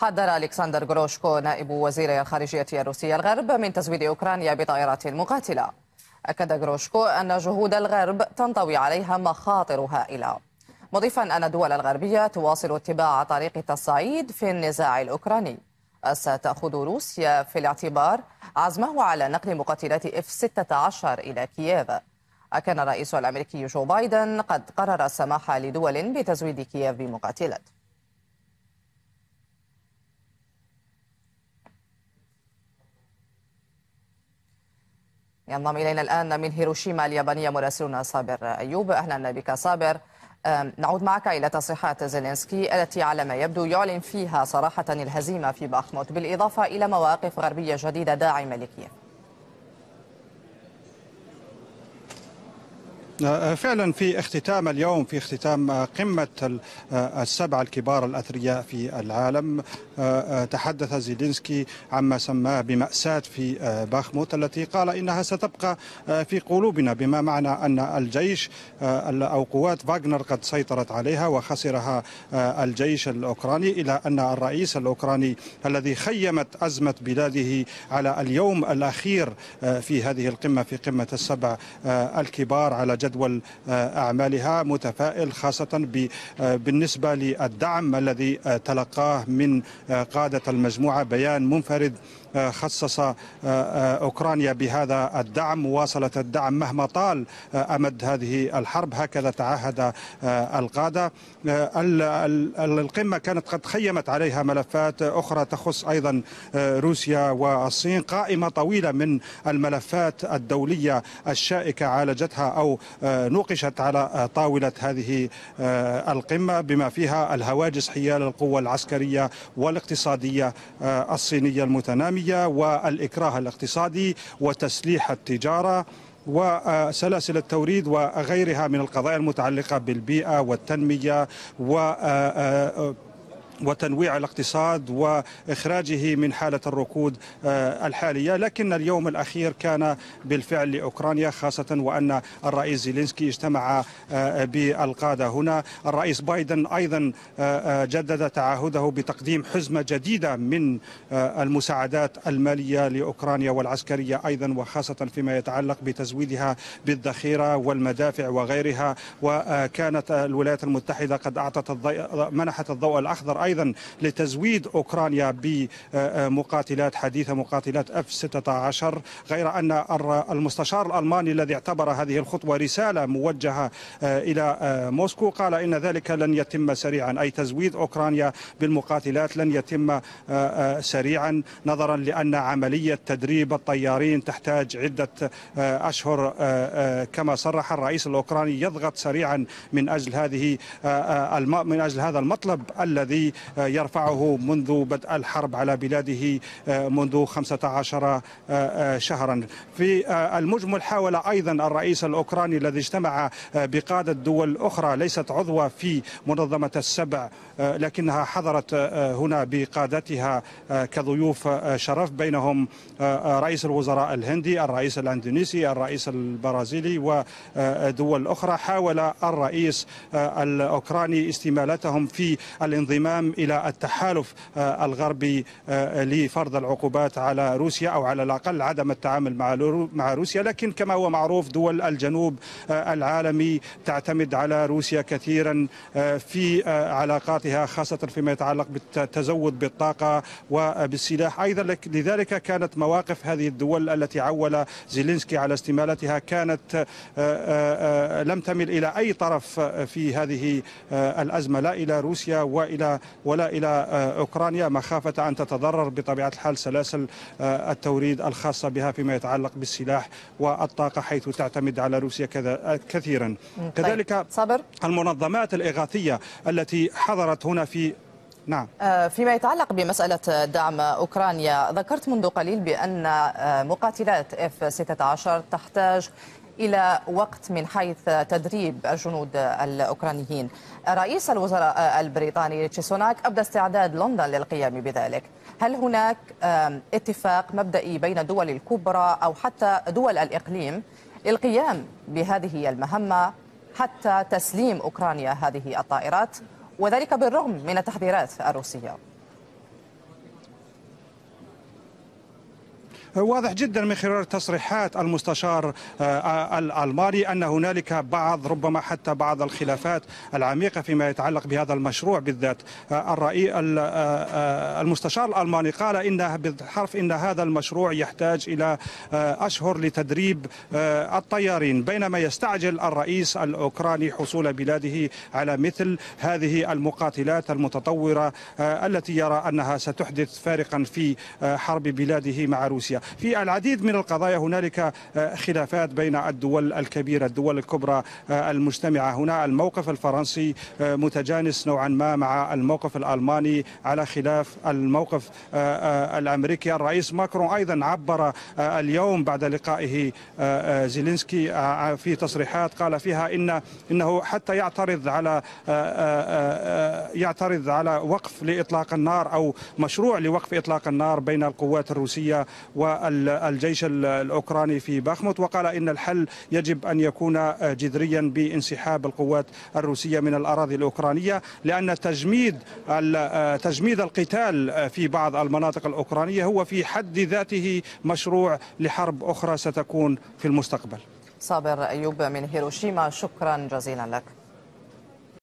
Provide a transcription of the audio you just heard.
حذر ألكسندر غروشكو نائب وزير الخارجية الروسية الغرب من تزويد أوكرانيا بطائرات مقاتلة أكد غروشكو أن جهود الغرب تنطوي عليها مخاطر هائلة مضيفا أن الدول الغربية تواصل اتباع طريق التصعيد في النزاع الأوكراني ستأخذ روسيا في الاعتبار عزمه على نقل مقاتلات اف 16 إلى كييف أكان الرئيس الأمريكي جو بايدن قد قرر السماح لدول بتزويد كييف بمقاتلات ينضم إلينا الآن من هيروشيما اليابانية مراسلنا صابر أيوب أهلا بك صابر نعود معك إلى تصريحات زيلينسكي التي على ما يبدو يعلن فيها صراحة الهزيمة في باخموت بالإضافة إلى مواقف غربية جديدة داعمة لكييف آه، فعلا في اختتام اليوم في اختتام آه، قمة آه، السبع الكبار الأثرياء في العالم تحدث زيلينسكي عما سماه بمأساة في باخموت التي قال إنها ستبقى في قلوبنا بما معنى أن الجيش أو قوات فاغنر قد سيطرت عليها وخسرها الجيش الأوكراني إلى أن الرئيس الأوكراني الذي خيمت أزمة بلاده على اليوم الأخير في هذه القمة في قمة السبع الكبار على جنب جدول آه، أعمالها متفائل خاصة آه، بالنسبة للدعم الذي آه، تلقاه من قادة المجموعة بيان منفرد خصص أوكرانيا بهذا الدعم مواصلة الدعم مهما طال أمد هذه الحرب هكذا تعهد القادة القمة كانت قد خيمت عليها ملفات أخرى تخص أيضا روسيا والصين قائمة طويلة من الملفات الدولية الشائكة عالجتها أو آه، نوقشت على آه، طاولة هذه آه، القمة بما فيها الهواجس حيال القوة العسكرية والاقتصادية الصينية المتنامية والإكراه الاقتصادي وتسليح التجارة وسلاسل التوريد وغيرها من القضايا المتعلقة بالبيئة والتنمية و وتنويع الاقتصاد واخراجه من حاله الركود آه، الحاليه لكن اليوم الاخير كان بالفعل لاوكرانيا خاصه وان الرئيس زيلينسكي اجتمع آه، بالقاده هنا الرئيس بايدن ايضا آه، جدد تعهده بتقديم حزمه جديده من المساعدات الماليه لاوكرانيا والعسكريه ايضا وخاصه فيما يتعلق بتزويدها بالذخيره والمدافع وغيرها وكانت الولايات المتحده قد اعطت منحت الضوء الاخضر ايضا لتزويد أوكرانيا بمقاتلات حديثة مقاتلات أف 16 غير أن المستشار الألماني الذي اعتبر هذه الخطوة رسالة موجهة آه، إلى آه، موسكو قال إن ذلك لن يتم سريعا أي تزويد أوكرانيا بالمقاتلات لن يتم آه، سريعا نظرا لأن عملية تدريب الطيارين تحتاج عدة أشهر كما صرح الرئيس الأوكراني يضغط سريعا من أجل هذه من أجل هذا المطلب الذي آه، يرفعه منذ بدء الحرب على بلاده آه، منذ 15 آه، شهرا في المجمل حاول أيضا الرئيس الأوكراني الذي اجتمع بقادة دول أخرى ليست عضوة في منظمة السبع لكنها حضرت هنا بقادتها كضيوف شرف بينهم رئيس الوزراء الهندي الرئيس الاندونيسي الرئيس البرازيلي ودول أخرى حاول الرئيس الأوكراني استمالتهم في الانضمام العام الى التحالف آه، الغربي آه، لفرض العقوبات على روسيا او على الاقل عدم التعامل مع مع روسيا لكن كما هو معروف دول الجنوب آه، العالمي تعتمد على روسيا كثيرا في علاقاتها خاصه فيما يتعلق بالتزود بالطاقه وبالسلاح ايضا لذلك كانت مواقف هذه الدول التي عول زيلينسكي على استمالتها كانت لم تمل الى اي طرف في هذه الازمه لا الى روسيا والى ولا إلى آه، أوكرانيا مخافة أن تتضرر بطبيعة الحال سلاسل آه، التوريد الخاصة بها فيما يتعلق بالسلاح والطاقة حيث تعتمد على روسيا كذا آه، كثيرا طيب. كذلك صبر. المنظمات الإغاثية التي حضرت هنا في نعم فيما يتعلق بمسألة دعم أوكرانيا ذكرت منذ قليل بأن مقاتلات F-16 تحتاج إلى وقت من حيث تدريب الجنود الأوكرانيين رئيس الوزراء البريطاني تشيسوناك أبدى استعداد لندن للقيام بذلك هل هناك اتفاق مبدئي بين الدول الكبرى أو حتى دول الإقليم للقيام بهذه المهمة حتى تسليم أوكرانيا هذه الطائرات وذلك بالرغم من التحذيرات الروسية واضح جدا من خلال تصريحات المستشار آه، آه، الالماني ان هنالك بعض ربما حتى بعض الخلافات العميقه فيما يتعلق بهذا المشروع بالذات آه، الرئي المستشار الالماني قال ان بالحرف ان هذا المشروع يحتاج الى اشهر لتدريب الطيارين بينما يستعجل الرئيس الاوكراني حصول بلاده على مثل هذه المقاتلات المتطوره التي يرى انها ستحدث فارقا في حرب بلاده مع روسيا في العديد من القضايا هنالك آه، خلافات بين الدول الكبيرة الدول الكبرى آه، المجتمعة هنا الموقف الفرنسي آه، متجانس نوعا ما مع الموقف الألماني على خلاف الموقف الأمريكي الرئيس ماكرون أيضا عبر اليوم بعد لقائه زيلينسكي في تصريحات قال فيها إن إنه حتى يعترض على يعترض على وقف لإطلاق النار أو مشروع لوقف إطلاق النار بين القوات الروسية و والجيش الأوكراني في باخموت وقال إن الحل يجب أن يكون جذريا بانسحاب القوات الروسية من الأراضي الأوكرانية لأن تجميد آه، تجميد القتال في بعض المناطق الأوكرانية هو في حد ذاته مشروع لحرب أخرى ستكون في المستقبل صابر أيوب من هيروشيما شكرا جزيلا لك